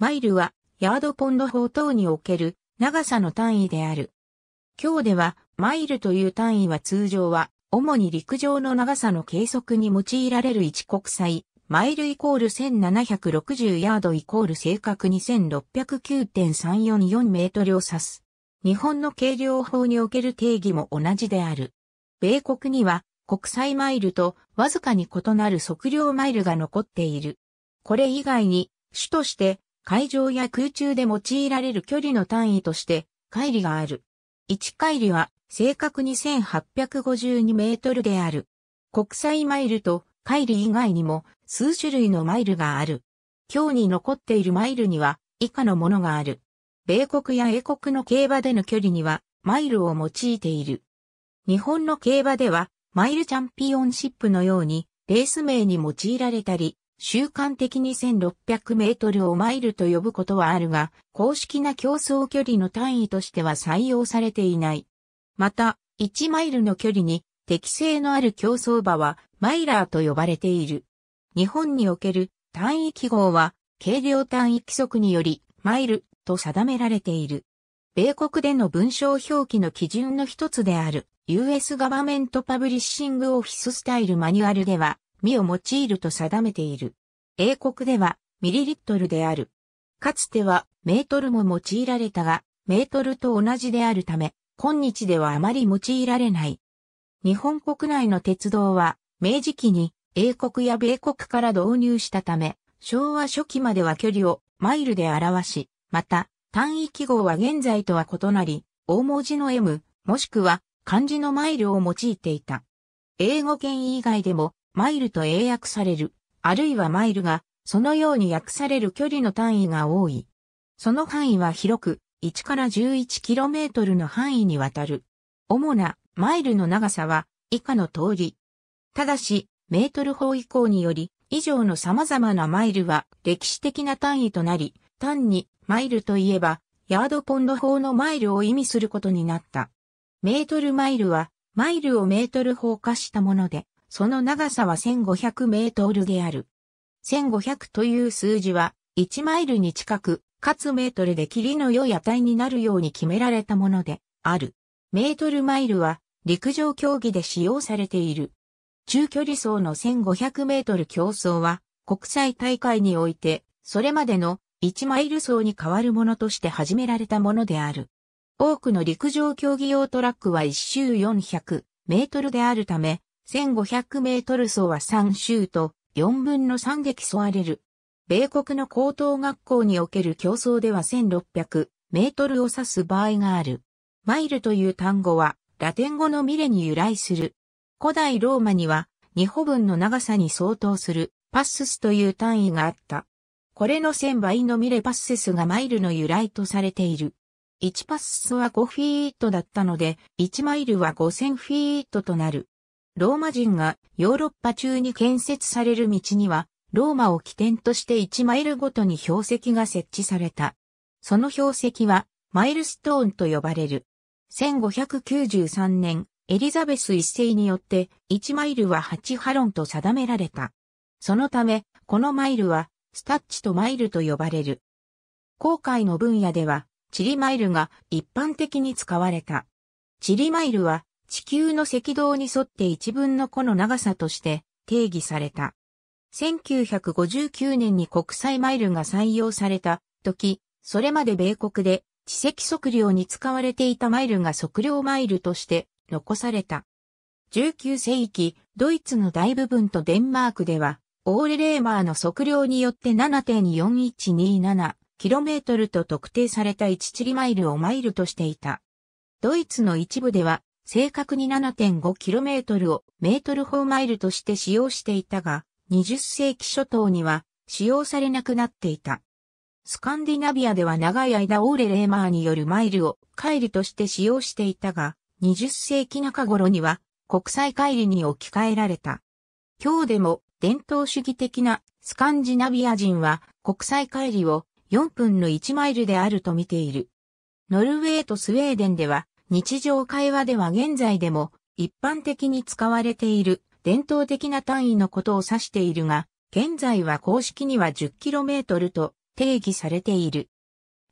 マイルは、ヤードポンド法等における長さの単位である。今日では、マイルという単位は通常は、主に陸上の長さの計測に用いられる一国際、マイルイコール1760ヤードイコール正確に6 0 9 3 4 4メートルを指す。日本の計量法における定義も同じである。米国には国際マイルとわずかに異なる測量マイルが残っている。これ以外に主として海上や空中で用いられる距離の単位として、海里がある。1海里は、正確に1852メートルである。国際マイルと海里以外にも数種類のマイルがある。今日に残っているマイルには以下のものがある。米国や英国の競馬での距離にはマイルを用いている。日本の競馬ではマイルチャンピオンシップのようにレース名に用いられたり、習慣的に1600メートルをマイルと呼ぶことはあるが、公式な競争距離の単位としては採用されていない。また、1マイルの距離に適性のある競争場はマイラーと呼ばれている。日本における単位記号は軽量単位規則によりマイルと定められている。米国での文章表記の基準の一つである US Publishing Office Style マニュアルでは身を用いると定めている。英国ではミリリットルである。かつてはメートルも用いられたが、メートルと同じであるため、今日ではあまり用いられない。日本国内の鉄道は、明治期に英国や米国から導入したため、昭和初期までは距離をマイルで表し、また、単位記号は現在とは異なり、大文字の M、もしくは漢字のマイルを用いていた。英語圏以外でもマイルと英訳される、あるいはマイルが、そのように訳される距離の単位が多い。その範囲は広く、1から 11km の範囲にわたる。主なマイルの長さは以下の通り。ただし、メートル法以降により、以上の様々なマイルは歴史的な単位となり、単にマイルといえば、ヤードポンド法のマイルを意味することになった。メートルマイルは、マイルをメートル法化したもので、その長さは1500メートルである。1500という数字は1マイルに近く、かつメートルで霧の良い値になるように決められたものである。メートルマイルは陸上競技で使用されている。中距離走の1500メートル競争は国際大会においてそれまでの1マイル走に変わるものとして始められたものである。多くの陸上競技用トラックは1周400メートルであるため、1500メートル走は3周と4分の3で競われる。米国の高等学校における競争では1600メートルを指す場合がある。マイルという単語はラテン語のミレに由来する。古代ローマには2歩分の長さに相当するパッススという単位があった。これの1000倍のミレパッセスがマイルの由来とされている。1パッスは5フィートだったので、1マイルは5000フィートとなる。ローマ人がヨーロッパ中に建設される道には、ローマを起点として1マイルごとに標石が設置された。その標石は、マイルストーンと呼ばれる。1593年、エリザベス一世によって1マイルは8ハロンと定められた。そのため、このマイルはスタッチとマイルと呼ばれる。航海の分野では、チリマイルが一般的に使われた。チリマイルは地球の赤道に沿って一分の個の長さとして定義された。1959年に国際マイルが採用された時、それまで米国で地籍測量に使われていたマイルが測量マイルとして残された。19世紀、ドイツの大部分とデンマークでは、オーレレーマーの測量によって 7.4127km と特定された1チリマイルをマイルとしていた。ドイツの一部では、正確に 7.5km をメートル4マイルとして使用していたが、20世紀初頭には使用されなくなっていた。スカンディナビアでは長い間オーレ・レーマーによるマイルを帰りとして使用していたが、20世紀中頃には国際帰りに置き換えられた。今日でも伝統主義的なスカンジナビア人は国際帰りを4分の1マイルであると見ている。ノルウェーとスウェーデンでは日常会話では現在でも一般的に使われている伝統的な単位のことを指しているが、現在は公式には 10km と定義されている。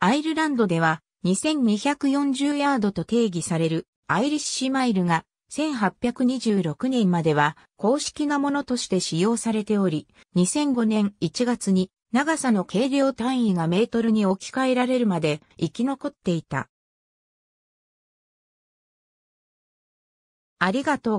アイルランドでは2240ヤードと定義されるアイリッシュマイルが1826年までは公式なものとして使用されており、2005年1月に長さの軽量単位がメートルに置き換えられるまで生き残っていた。ありがとう。